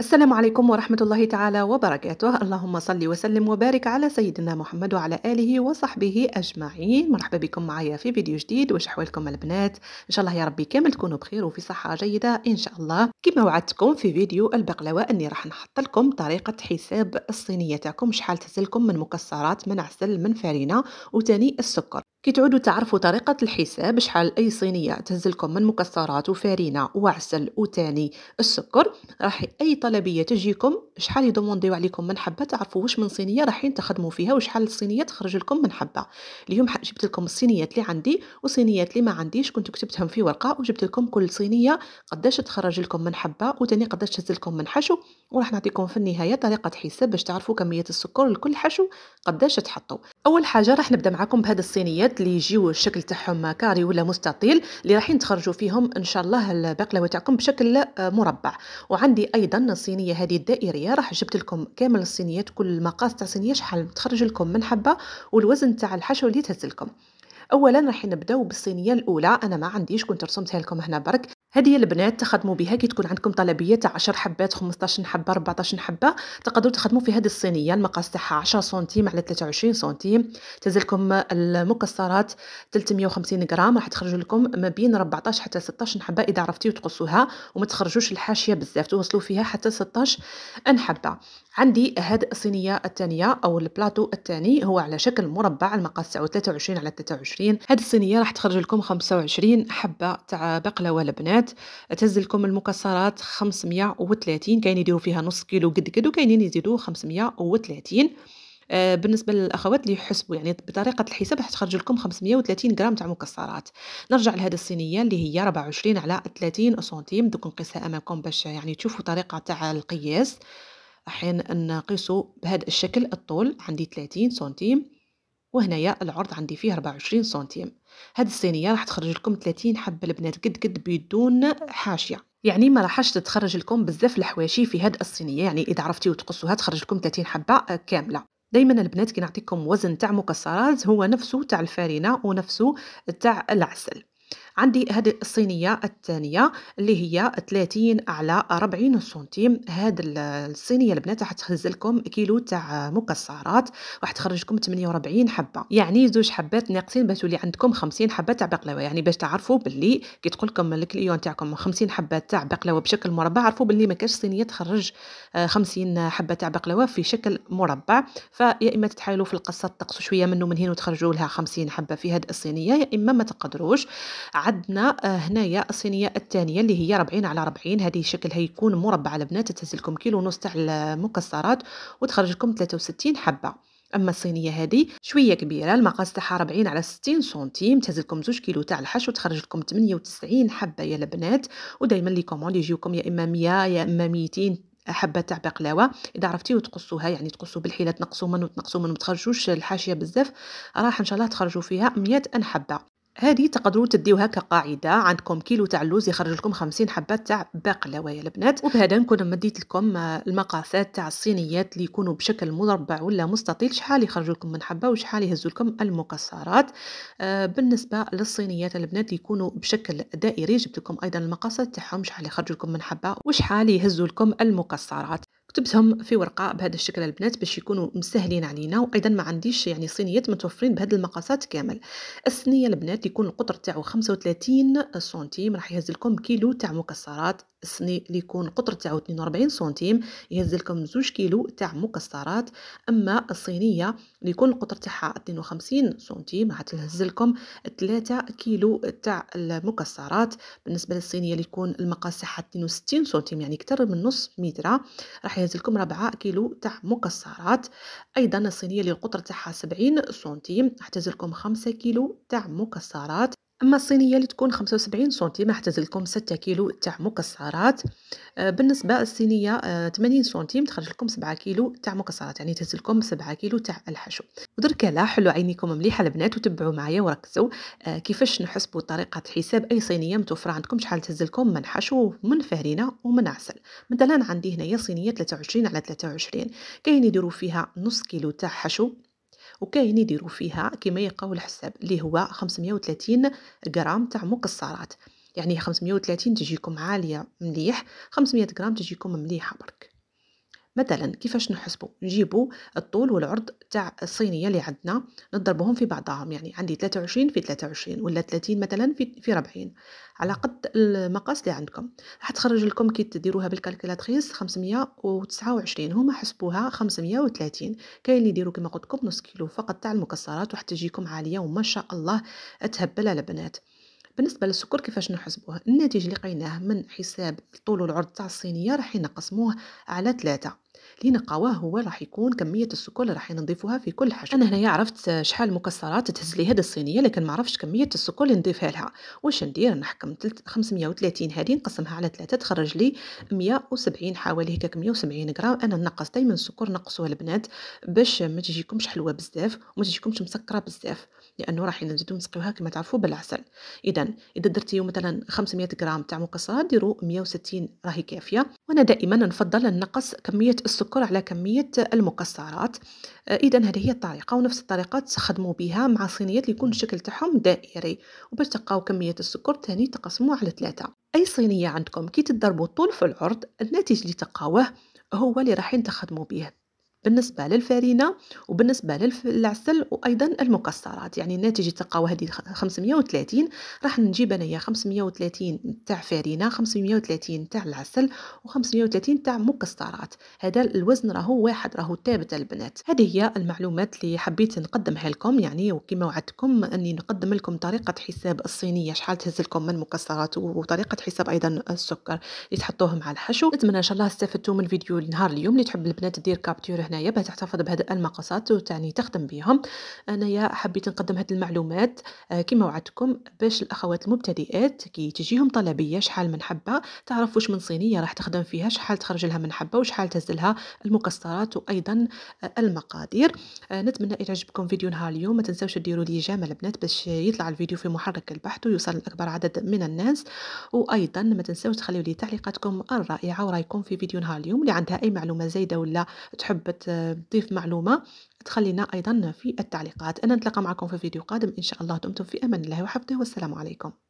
السلام عليكم ورحمة الله تعالى وبركاته اللهم صل وسلم وبارك على سيدنا محمد وعلى آله وصحبه أجمعين مرحبا بكم معايا في فيديو جديد وشحوالكم البنات إن شاء الله يا ربي كامل تكونوا بخير وفي صحة جيدة إن شاء الله كما وعدتكم في فيديو البقلاوة أني راح نحط لكم طريقة حساب الصينية تاعكم شحال تزلكم من مكسرات من عسل من فارينة وتاني السكر كي تعودوا تعرفوا طريقة الحساب شحال أي صينية تهزلكم من مكسرات وفارينة وعسل وتاني السكر راح أي طلبية تجيكم شحال يدومونديو عليكم من حبة تعرفوا واش من صينية رايحين تخدموا فيها وشحال الصينية تخرج لكم من حبة اليوم جبت لكم الصينيات اللي عندي وصينيات اللي ما عنديش كنت كتبتهم في ورقة وجبت لكم كل صينية قداش تخرج لكم من حبة وتاني قداش تهزلكم من حشو وراح نعطيكم في النهاية طريقة حساب باش تعرفوا كمية السكر لكل حشو قداش تحطوا أول حاجة راح نبدأ معكم بهذه الصينيات البنات اللي يجيو الشكل تاعهم كاري ولا مستطيل اللي رايحين تخرجوا فيهم ان شاء الله البقلاوه تاعكم بشكل مربع وعندي ايضا الصينيه هذه الدائريه راح جبت لكم كامل الصينيات كل المقاس تاع صينيه شحال تخرج لكم من حبه والوزن تاع الحشو اللي تهز لكم اولا راح نبداو بالصينيه الاولى انا ما عنديش كنت رسمتها لكم هنا برك هذه البنات تخدموا بها كي تكون عندكم طلبيه تاع 10 حبات 15 حبه 14 حبه تقدروا تخدموا في هذه الصينيه المقاس تاعها 10 سنتيم على 23 سنتيم تزلكم المكسرات 350 غرام راح تخرج لكم ما بين 14 حتى 16 حبه اذا عرفتي وتقصوها وما تخرجوش الحاشيه بزاف توصلوا فيها حتى 16 حبه عندي هاد الصينيه الثانيه او البلاتو الثاني هو على شكل مربع المقاس تاعو 23 على 23 هاد الصينيه راح تخرج لكم 25 حبه تاع بقلاوه البنات تهز لكم المكسرات 530 كاين يديروا فيها نص كيلو قد قد وكاينين يزيدوا 530 آه، بالنسبه للاخوات اللي يحسبوا يعني بطريقه الحساب راح لكم 530 غرام تاع مكسرات نرجع لهذه الصينيه اللي هي 24 على 30 سنتيم دوك نقيسها امامكم باش يعني تشوفوا طريقه تاع القياس حين نقيسوا بهذا الشكل الطول عندي 30 سنتيم وهنايا العرض عندي فيه 24 سنتيم هاد الصينيه راح تخرج لكم 30 حبه البنات قد قد بدون حاشيه يعني ما راحش تخرج لكم بزاف الحواشي في هاد الصينيه يعني اذا عرفتي وتقصوها تخرج لكم 30 حبه كامله دائما البنات كي نعطيكم وزن تاع مكسرات هو نفسه تاع الفارينه ونفسه تاع العسل عندي هذه الصينية الثانية اللي هي 30 على 40 سنتيم هذه الصينية البنات راح تخز لكم كيلو تاع مكسرات راح تخرج لكم 48 حبة يعني زوج حبات ناقصين باش تولي عندكم 50 حبة تاع بقلاوة يعني باش تعرفوا باللي كي تقول لكم الكليون تاعكم 50 حبة تاع بقلاوة بشكل مربع عرفوا باللي ما كاش صينية تخرج 50 آه، حبة تاع بقلاوة في شكل مربع فيا اما تتحايلوا في القصة تقصوا شوية منه من هنا وتخرجوا لها 50 حبة في هذه الصينية يا اما ما تقدروش عندنا آه، هنايا الصينيه الثانيه اللي هي 40 على 40 هذه شكلها يكون مربع البنات تهز لكم كيلو ونص تاع المكسرات وتخرج لكم 63 حبه اما الصينيه هذه شويه كبيره المقاس تاعها 40 على 60 سنتيم تهز لكم 2 كيلو تاع الحش وتخرج لكم 98 حبه يا البنات ودائما لي كوموند يجيوكم يا اما 100 يا اما 200 حبه تاع بقلاوه اذا عرفتي وتقصوها يعني تقصوا بالحيله تنقصوا من وتنقصوا من ما تخرجوش الحاشيه بزاف راح ان شاء الله تخرجوا فيها 100 حبه هذه تقدروا تديوها كقاعده عندكم كيلو تاع اللوز يخرج لكم 50 حبه تاع بقلاوه يا البنات وبهذا نكون مديت لكم المقاسات تاع الصينيات اللي يكونوا بشكل مربع ولا مستطيل شحال يخرج لكم من حبه وشحال يهز لكم المكسرات آه، بالنسبه للصينيات البنات اللي يكونوا بشكل دائري جبت لكم ايضا المقاسات تاعهم شحال يخرج لكم من حبه وشحال يهز لكم المكسرات كتبتهم في ورقه بهذا الشكل البنات باش يكونوا مسهلين علينا وايضا ما عنديش يعني صينيات متوفرين بهذه المقاسات كامل الصينيه البنات يكون القطر تاعو 35 سنتيم راح يهز لكم كيلو تاع مكسرات السني اللي يكون قطر تاعو 42 سنتيم يهز لكم زوج كيلو تاع مكسرات اما الصينيه اللي يكون القطر تاعها 52 سنتيم راح تهز لكم 3 كيلو تاع المكسرات بالنسبه للصينيه اللي يكون المقاس تاعها 62 سنتيم يعني اكثر من نص متر راح يهز لكم 4 كيلو تاع مكسرات ايضا الصينيه اللي القطر تاعها 70 سنتيم راح تهز لكم 5 كيلو تاع مكسرات اما الصينيه اللي تكون 75 سنتيم حتى لكم 6 كيلو تاع مكسرات آه، بالنسبه للصينيه 80 آه، سنتيم تخرج لكم 7 كيلو تاع مكسرات يعني تهز لكم 7 كيلو تاع الحشو ودرك لا حلوا عينيكم مليحه البنات وتبعوا معايا وركزوا آه، كيفاش نحسبوا طريقه حساب اي صينيه متوفره عندكم شحال تهز لكم من حشو من فرينه ومن عسل مثلا عندي هنايا صينيه 23 على 23 كاين يديروا فيها نص كيلو تاع حشو وكاين يديروا فيها كما يلقاو الحساب اللي هو 530 غرام تاع مكسرات يعني 530 تجيكم عاليه مليح 500 غرام تجيكم مليحه برك مثلا كيفاش نحسبو نجيبو الطول والعرض تاع الصينيه اللي عندنا نضربهم في بعضهم يعني عندي 23 في 23 ولا 30 مثلا في في 40 على قد المقاس اللي عندكم راح تخرج لكم كي تديروها بالكالكولاتريس 529 هما حسبوها 530 كاين اللي يديروا كما قلت لكم نص كيلو فقط تاع المكسرات وراح تجيكم عاليه وما شاء الله تهبل على البنات بالنسبه للسكر كيفاش نحسبوه الناتج اللي لقيناه من حساب الطول والعرض تاع الصينيه راح نقسموه على ثلاثة اللي نقاواه هو راح يكون كميه السكر اللي راح نضيفوها في كل حاجه انا هنايا عرفت شحال مكسرات تهز لي هذه الصينيه لكن ما عرفش كميه السكر اللي نضيفها لها واش ندير نحكم 530 هذه نقسمها على ثلاثة تخرج لي 170 حوالي هكاك 170 غرام انا نقص دائما السكر نقصوها البنات باش ما تجيكمش حلوه بزاف وما تجيكمش مسكره بزاف لانه راح نزيدو نسقيوها كما تعرفوا بالعسل اذا اذا درتي مثلا 500 غرام تاع مكسرات ديروا 160 راهي كافيه وانا دائما نفضل نقص كميه السكر السكر على كمية المكسرات إذا آه، هذه هي الطريقة ونفس الطريقة تخدموا بها مع صينيات اللي يكون الشكل تاعهم دائري وباش تلقاو كمية السكر تاني تقسموه على ثلاثة أي صينية عندكم كي تضربوا الطول في العرض الناتج اللي تلقاوه هو اللي راحين تخدموا به بالنسبة للفارينه وبالنسبة للعسل وأيضا المكسرات يعني ناتج تلقاو هذه 530 راح نجيب أنايا 530 تاع فارينه 530 تاع العسل و530 تاع مكسرات هذا الوزن راهو واحد راهو ثابت البنات هذه هي المعلومات اللي حبيت نقدمها لكم يعني وكما وعدتكم أني نقدم لكم طريقة حساب الصينية شحال تهز لكم من مكسرات وطريقة حساب أيضا السكر اللي تحطوه مع الحشو نتمنى إن شاء الله استفدتوا من فيديو نهار اليوم اللي تحب البنات دير كابتور هنايا باه تحتفظ بهاد المقاسات وتعني تخدم بهم انايا حبيت نقدم هاد المعلومات آه، كما وعدتكم باش الاخوات المبتدئات كي تجيهم طلبيه شحال من حبه تعرف واش من صينيه راح تخدم فيها شحال تخرج لها من حبه وشحال تهزلها المكسرات وايضا آه، المقادير آه، نتمنى يعجبكم عجبكم فيديو نهار اليوم ما تنساوش ديروا لي جام البنات باش يطلع الفيديو في محرك البحث ويوصل لاكبر عدد من الناس وايضا ما تنساوش تخليوا لي تعليقاتكم الرائعه ورايكم في فيديو نهار اليوم اللي عندها اي معلومه زايده ولا تحب تضيف معلومة تخلينا أيضا في التعليقات أنا نتلقى معكم في فيديو قادم إن شاء الله دمتم في أمان الله وحفظه والسلام عليكم